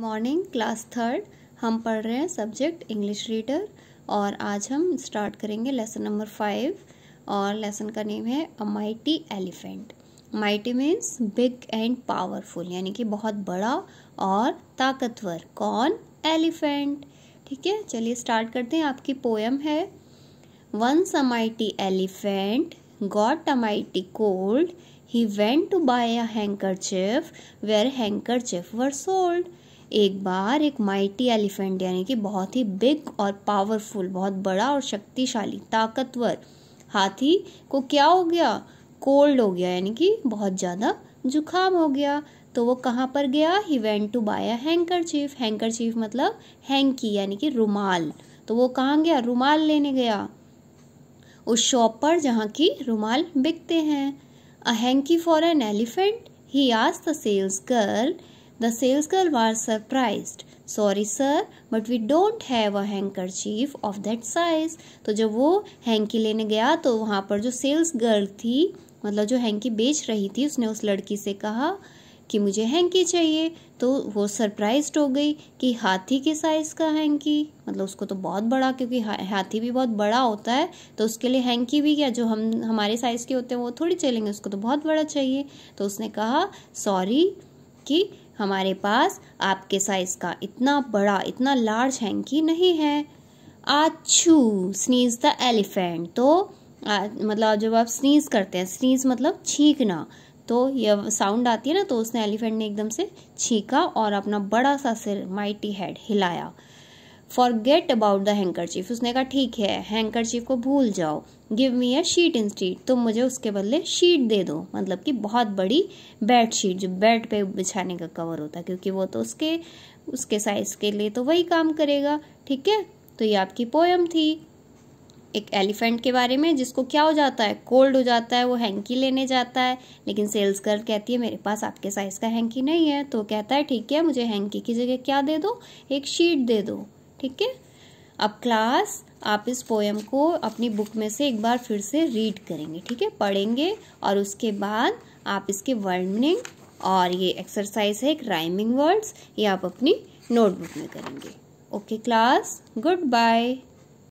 Morning class third हम पढ़ रहे हैं सब्जेक्ट इंग्लिश रीडर और आज हम स्टार्ट करेंगे लेसन नंबर फाइव और लेसन का नेम है a mighty elephant mighty means big and powerful यानी कि बहुत बड़ा और ताकतवर कौन एलिफेंट ठीक है चलिए स्टार्ट करते हैं आपकी पोएम है once a mighty elephant got a mighty cold to buy a handkerchief handkerchief handkerchief were sold एक बार एक माइटी एलिफेंट यानी कि बहुत ही बिग और पावरफुल बहुत बड़ा और शक्तिशाली ताकतवर हाथी को क्या हो गया कोल्ड हो गया यानी कि बहुत ज़्यादा जुखाम हो गया तो वो कहाँ पर गया he went to buy a handkerchief handkerchief मतलब हैंकी यानी कि रुमाल तो वो कहाँ गया रुमाल लेने गया उस शॉप पर जहाँ की रुमाल बिकते हैं a hanky for an elephant he आज the sales girl The sales girl was surprised. Sorry sir but we don't have a handkerchief of that size तो जब वो हैंकी लेने गया तो वहाँ पर जो सेल्स गर्ल थी मतलब जो हैंकी बेच रही थी उसने उस लड़की से कहा कि मुझे हैंकी चाहिए तो वो सरप्राइज हो गई कि हाथी के साइज़ का हैंकी मतलब उसको तो बहुत बड़ा क्योंकि हाथी भी बहुत बड़ा होता है तो उसके लिए हैंकी भी क्या जो हम हमारे साइज़ के होते हैं वो थोड़ी चलेंगे उसको तो बहुत बड़ा चाहिए तो उसने कहा सॉरी कि हमारे पास आपके साइज का इतना बड़ा इतना लार्ज हैंकी नहीं है आछू स्नीज द एलिफेंट तो आ, मतलब जब आप स्नीज करते हैं स्नीज मतलब छींकना तो यह साउंड आती है ना तो उसने एलिफेंट ने एकदम से छींका और अपना बड़ा सा सिर माइटी हेड हिलाया forget about the chief उसने कहा ठीक है हैंकर चीफ को भूल जाओ give me a sheet instead तुम मुझे उसके बदले शीट दे दो मतलब कि बहुत बड़ी बेड शीट जो बेड पे बिछाने का कवर होता है क्योंकि वो तो उसके उसके साइज़ के लिए तो वही काम करेगा ठीक है तो ये आपकी पोएम थी एक एलिफेंट के बारे में जिसको क्या हो जाता है कोल्ड हो जाता है वो हैंकी लेने जाता है लेकिन सेल्स गर्ल कहती है मेरे पास आपके साइज़ का हैंकी नहीं है तो कहता है ठीक है मुझे हैंकी की जगह क्या दे दो एक शीट दे दो ठीक है अब क्लास आप इस पोएम को अपनी बुक में से एक बार फिर से रीड करेंगे ठीक है पढ़ेंगे और उसके बाद आप इसके वर्निंग और ये एक्सरसाइज है एक राइमिंग वर्ड्स ये आप अपनी नोटबुक में करेंगे ओके क्लास गुड बाय